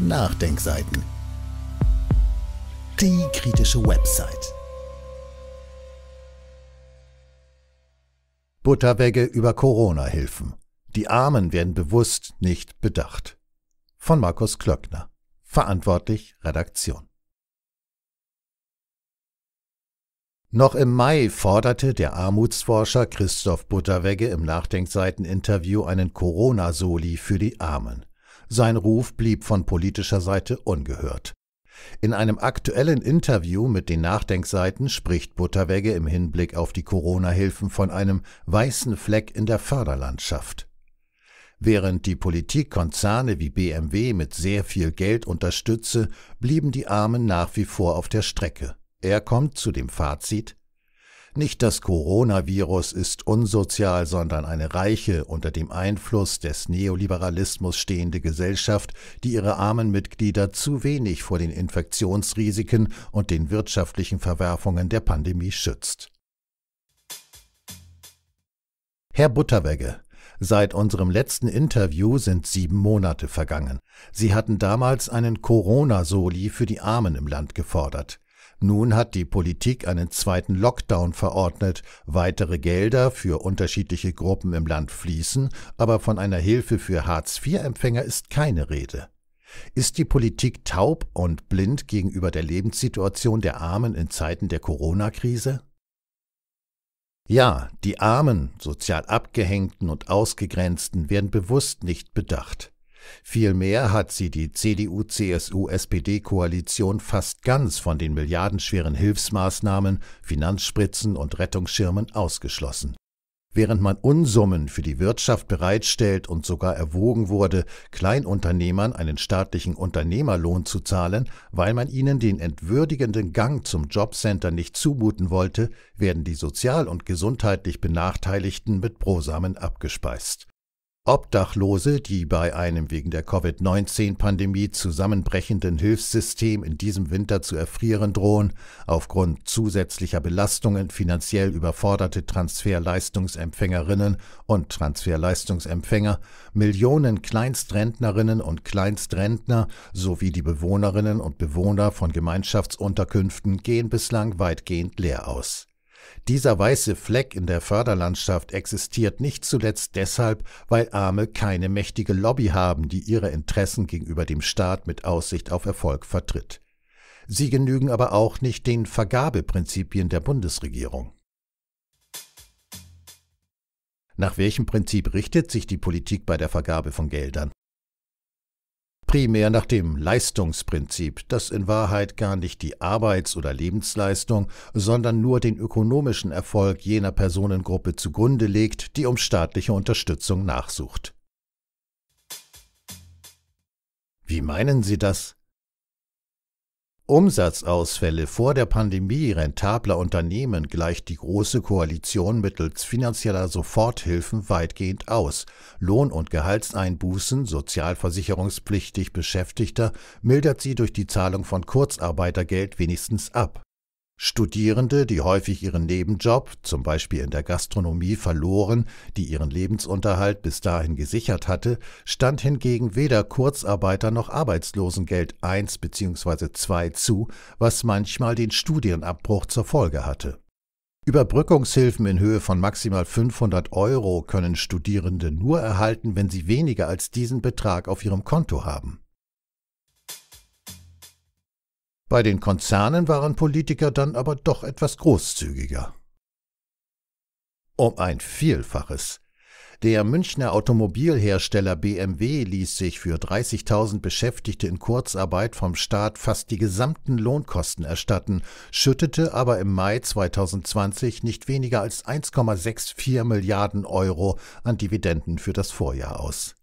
Nachdenkseiten. Die kritische Website. Butterwege über Corona-Hilfen. Die Armen werden bewusst nicht bedacht. Von Markus Klöckner. Verantwortlich Redaktion. Noch im Mai forderte der Armutsforscher Christoph Butterwegge im Nachdenkseiten-Interview einen Corona-Soli für die Armen. Sein Ruf blieb von politischer Seite ungehört. In einem aktuellen Interview mit den Nachdenkseiten spricht Butterwegge im Hinblick auf die Corona-Hilfen von einem weißen Fleck in der Förderlandschaft. Während die Politik Konzerne wie BMW mit sehr viel Geld unterstütze, blieben die Armen nach wie vor auf der Strecke. Er kommt zu dem Fazit, nicht das Coronavirus ist unsozial, sondern eine reiche, unter dem Einfluss des Neoliberalismus stehende Gesellschaft, die ihre armen Mitglieder zu wenig vor den Infektionsrisiken und den wirtschaftlichen Verwerfungen der Pandemie schützt. Herr Butterwegge, Seit unserem letzten Interview sind sieben Monate vergangen. Sie hatten damals einen Corona-Soli für die Armen im Land gefordert. Nun hat die Politik einen zweiten Lockdown verordnet. Weitere Gelder für unterschiedliche Gruppen im Land fließen, aber von einer Hilfe für Hartz-IV-Empfänger ist keine Rede. Ist die Politik taub und blind gegenüber der Lebenssituation der Armen in Zeiten der Corona-Krise? Ja, die Armen, sozial Abgehängten und Ausgegrenzten werden bewusst nicht bedacht. Vielmehr hat sie die CDU-CSU-SPD-Koalition fast ganz von den milliardenschweren Hilfsmaßnahmen, Finanzspritzen und Rettungsschirmen ausgeschlossen. Während man Unsummen für die Wirtschaft bereitstellt und sogar erwogen wurde, Kleinunternehmern einen staatlichen Unternehmerlohn zu zahlen, weil man ihnen den entwürdigenden Gang zum Jobcenter nicht zumuten wollte, werden die sozial und gesundheitlich Benachteiligten mit Brosamen abgespeist. Obdachlose, die bei einem wegen der Covid-19-Pandemie zusammenbrechenden Hilfssystem in diesem Winter zu erfrieren drohen, aufgrund zusätzlicher Belastungen finanziell überforderte Transferleistungsempfängerinnen und Transferleistungsempfänger, Millionen Kleinstrentnerinnen und Kleinstrentner sowie die Bewohnerinnen und Bewohner von Gemeinschaftsunterkünften gehen bislang weitgehend leer aus. Dieser weiße Fleck in der Förderlandschaft existiert nicht zuletzt deshalb, weil Arme keine mächtige Lobby haben, die ihre Interessen gegenüber dem Staat mit Aussicht auf Erfolg vertritt. Sie genügen aber auch nicht den Vergabeprinzipien der Bundesregierung. Nach welchem Prinzip richtet sich die Politik bei der Vergabe von Geldern? primär nach dem Leistungsprinzip, das in Wahrheit gar nicht die Arbeits- oder Lebensleistung, sondern nur den ökonomischen Erfolg jener Personengruppe zugrunde legt, die um staatliche Unterstützung nachsucht. Wie meinen Sie das? Umsatzausfälle vor der Pandemie rentabler Unternehmen gleicht die Große Koalition mittels finanzieller Soforthilfen weitgehend aus. Lohn- und Gehaltseinbußen sozialversicherungspflichtig Beschäftigter mildert sie durch die Zahlung von Kurzarbeitergeld wenigstens ab Studierende, die häufig ihren Nebenjob, zum Beispiel in der Gastronomie, verloren, die ihren Lebensunterhalt bis dahin gesichert hatte, stand hingegen weder Kurzarbeiter noch Arbeitslosengeld 1 bzw. 2 zu, was manchmal den Studienabbruch zur Folge hatte. Überbrückungshilfen in Höhe von maximal 500 Euro können Studierende nur erhalten, wenn sie weniger als diesen Betrag auf ihrem Konto haben. Bei den Konzernen waren Politiker dann aber doch etwas großzügiger. Um ein Vielfaches. Der Münchner Automobilhersteller BMW ließ sich für 30.000 Beschäftigte in Kurzarbeit vom Staat fast die gesamten Lohnkosten erstatten, schüttete aber im Mai 2020 nicht weniger als 1,64 Milliarden Euro an Dividenden für das Vorjahr aus.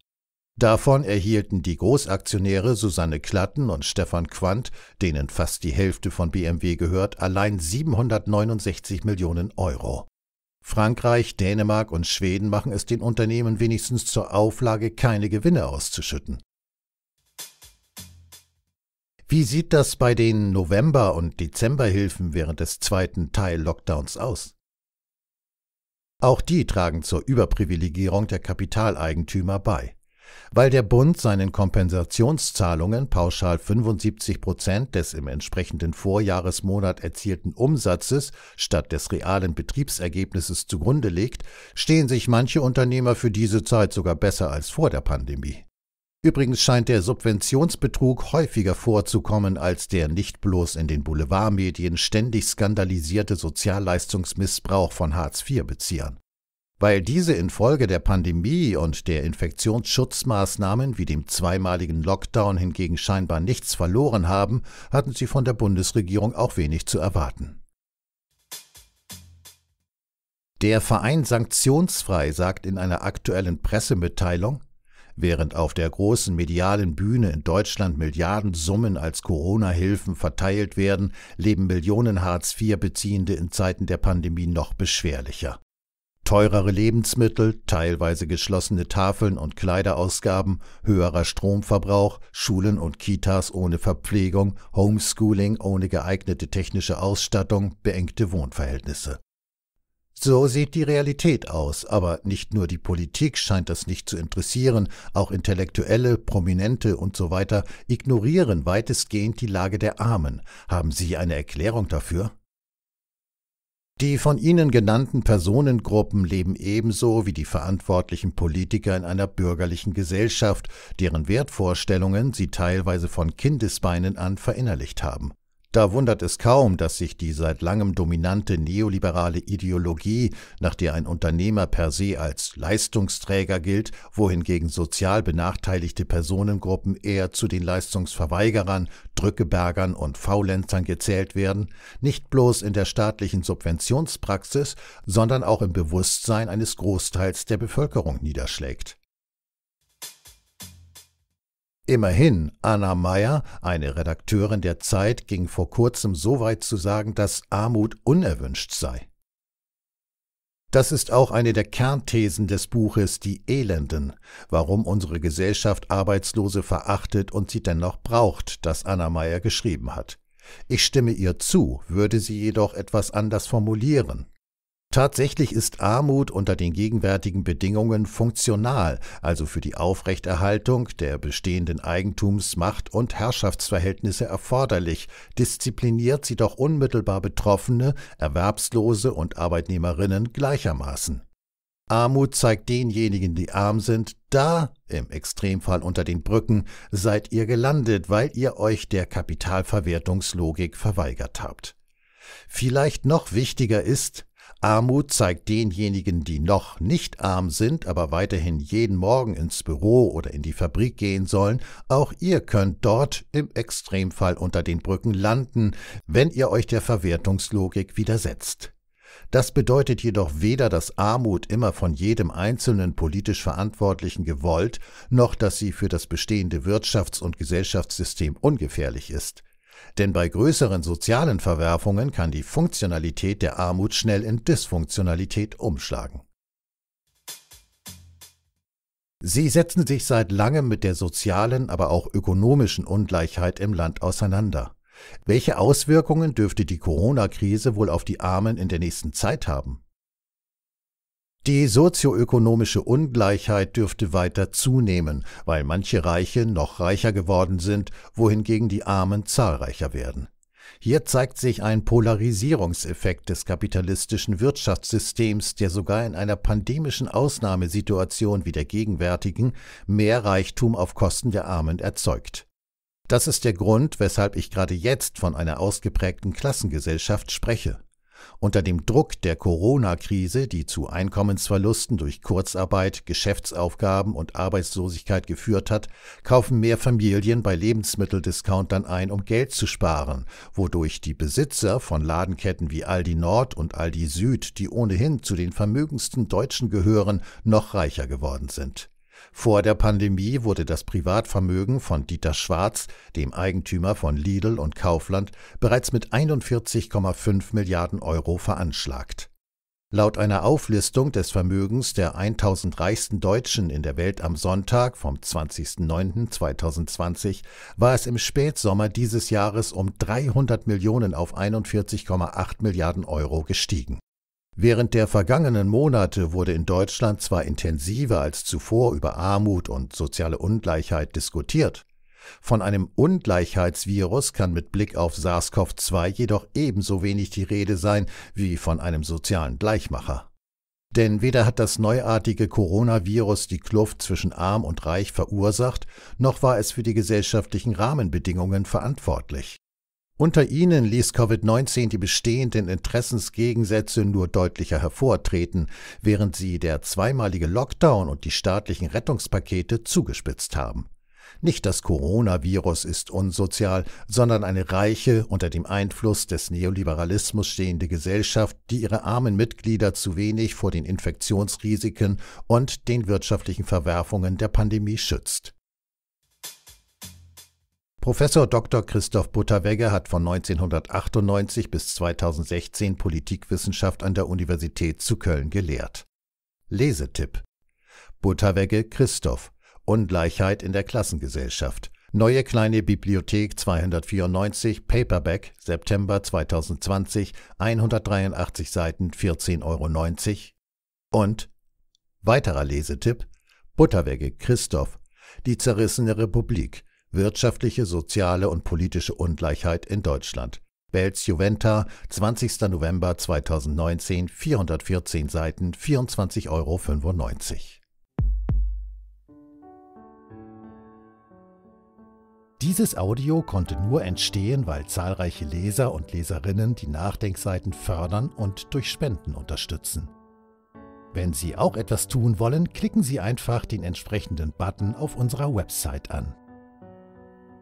Davon erhielten die Großaktionäre Susanne Klatten und Stefan Quandt, denen fast die Hälfte von BMW gehört, allein 769 Millionen Euro. Frankreich, Dänemark und Schweden machen es den Unternehmen wenigstens zur Auflage, keine Gewinne auszuschütten. Wie sieht das bei den November- und Dezemberhilfen während des zweiten Teil-Lockdowns aus? Auch die tragen zur Überprivilegierung der Kapitaleigentümer bei. Weil der Bund seinen Kompensationszahlungen pauschal 75 Prozent des im entsprechenden Vorjahresmonat erzielten Umsatzes statt des realen Betriebsergebnisses zugrunde legt, stehen sich manche Unternehmer für diese Zeit sogar besser als vor der Pandemie. Übrigens scheint der Subventionsbetrug häufiger vorzukommen als der nicht bloß in den Boulevardmedien ständig skandalisierte Sozialleistungsmissbrauch von Hartz-IV-Beziehern. Weil diese infolge der Pandemie und der Infektionsschutzmaßnahmen wie dem zweimaligen Lockdown hingegen scheinbar nichts verloren haben, hatten sie von der Bundesregierung auch wenig zu erwarten. Der Verein Sanktionsfrei sagt in einer aktuellen Pressemitteilung, Während auf der großen medialen Bühne in Deutschland Milliardensummen als Corona-Hilfen verteilt werden, leben Millionen Hartz-IV-Beziehende in Zeiten der Pandemie noch beschwerlicher. Teurere Lebensmittel, teilweise geschlossene Tafeln und Kleiderausgaben, höherer Stromverbrauch, Schulen und Kitas ohne Verpflegung, Homeschooling ohne geeignete technische Ausstattung, beengte Wohnverhältnisse. So sieht die Realität aus, aber nicht nur die Politik scheint das nicht zu interessieren, auch Intellektuelle, Prominente und so weiter ignorieren weitestgehend die Lage der Armen. Haben Sie eine Erklärung dafür? Die von Ihnen genannten Personengruppen leben ebenso wie die verantwortlichen Politiker in einer bürgerlichen Gesellschaft, deren Wertvorstellungen sie teilweise von Kindesbeinen an verinnerlicht haben da wundert es kaum, dass sich die seit langem dominante neoliberale Ideologie, nach der ein Unternehmer per se als Leistungsträger gilt, wohingegen sozial benachteiligte Personengruppen eher zu den Leistungsverweigerern, Drückebergern und Faulenzern gezählt werden, nicht bloß in der staatlichen Subventionspraxis, sondern auch im Bewusstsein eines Großteils der Bevölkerung niederschlägt. Immerhin, Anna Meyer, eine Redakteurin der Zeit, ging vor kurzem so weit zu sagen, dass Armut unerwünscht sei. Das ist auch eine der Kernthesen des Buches Die Elenden, warum unsere Gesellschaft Arbeitslose verachtet und sie dennoch braucht, das Anna Meyer geschrieben hat. Ich stimme ihr zu, würde sie jedoch etwas anders formulieren. Tatsächlich ist Armut unter den gegenwärtigen Bedingungen funktional, also für die Aufrechterhaltung der bestehenden Eigentums-, Macht- und Herrschaftsverhältnisse erforderlich, diszipliniert sie doch unmittelbar Betroffene, Erwerbslose und Arbeitnehmerinnen gleichermaßen. Armut zeigt denjenigen, die arm sind, da, im Extremfall unter den Brücken, seid ihr gelandet, weil ihr euch der Kapitalverwertungslogik verweigert habt. Vielleicht noch wichtiger ist, Armut zeigt denjenigen, die noch nicht arm sind, aber weiterhin jeden Morgen ins Büro oder in die Fabrik gehen sollen, auch ihr könnt dort im Extremfall unter den Brücken landen, wenn ihr euch der Verwertungslogik widersetzt. Das bedeutet jedoch weder, dass Armut immer von jedem einzelnen politisch Verantwortlichen gewollt, noch dass sie für das bestehende Wirtschafts- und Gesellschaftssystem ungefährlich ist. Denn bei größeren sozialen Verwerfungen kann die Funktionalität der Armut schnell in Dysfunktionalität umschlagen. Sie setzen sich seit langem mit der sozialen, aber auch ökonomischen Ungleichheit im Land auseinander. Welche Auswirkungen dürfte die Corona-Krise wohl auf die Armen in der nächsten Zeit haben? Die sozioökonomische Ungleichheit dürfte weiter zunehmen, weil manche Reiche noch reicher geworden sind, wohingegen die Armen zahlreicher werden. Hier zeigt sich ein Polarisierungseffekt des kapitalistischen Wirtschaftssystems, der sogar in einer pandemischen Ausnahmesituation wie der gegenwärtigen mehr Reichtum auf Kosten der Armen erzeugt. Das ist der Grund, weshalb ich gerade jetzt von einer ausgeprägten Klassengesellschaft spreche. Unter dem Druck der Corona-Krise, die zu Einkommensverlusten durch Kurzarbeit, Geschäftsaufgaben und Arbeitslosigkeit geführt hat, kaufen mehr Familien bei Lebensmitteldiscountern ein, um Geld zu sparen, wodurch die Besitzer von Ladenketten wie Aldi Nord und Aldi Süd, die ohnehin zu den vermögendsten Deutschen gehören, noch reicher geworden sind. Vor der Pandemie wurde das Privatvermögen von Dieter Schwarz, dem Eigentümer von Lidl und Kaufland, bereits mit 41,5 Milliarden Euro veranschlagt. Laut einer Auflistung des Vermögens der 1000 reichsten Deutschen in der Welt am Sonntag vom 20.09.2020 war es im Spätsommer dieses Jahres um 300 Millionen auf 41,8 Milliarden Euro gestiegen Während der vergangenen Monate wurde in Deutschland zwar intensiver als zuvor über Armut und soziale Ungleichheit diskutiert, von einem Ungleichheitsvirus kann mit Blick auf SARS-CoV-2 jedoch ebenso wenig die Rede sein wie von einem sozialen Gleichmacher. Denn weder hat das neuartige Coronavirus die Kluft zwischen arm und reich verursacht, noch war es für die gesellschaftlichen Rahmenbedingungen verantwortlich. Unter ihnen ließ Covid-19 die bestehenden Interessensgegensätze nur deutlicher hervortreten, während sie der zweimalige Lockdown und die staatlichen Rettungspakete zugespitzt haben. Nicht das Coronavirus ist unsozial, sondern eine reiche, unter dem Einfluss des Neoliberalismus stehende Gesellschaft, die ihre armen Mitglieder zu wenig vor den Infektionsrisiken und den wirtschaftlichen Verwerfungen der Pandemie schützt. Professor Dr. Christoph Butterwegge hat von 1998 bis 2016 Politikwissenschaft an der Universität zu Köln gelehrt. Lesetipp: Butterwegge Christoph Ungleichheit in der Klassengesellschaft. Neue kleine Bibliothek 294 Paperback September 2020 183 Seiten 14,90 Euro und weiterer Lesetipp Butterwegge Christoph Die zerrissene Republik Wirtschaftliche, soziale und politische Ungleichheit in Deutschland. Belz Juventa, 20. November 2019, 414 Seiten, 24,95 Euro. Dieses Audio konnte nur entstehen, weil zahlreiche Leser und Leserinnen die Nachdenkseiten fördern und durch Spenden unterstützen. Wenn Sie auch etwas tun wollen, klicken Sie einfach den entsprechenden Button auf unserer Website an.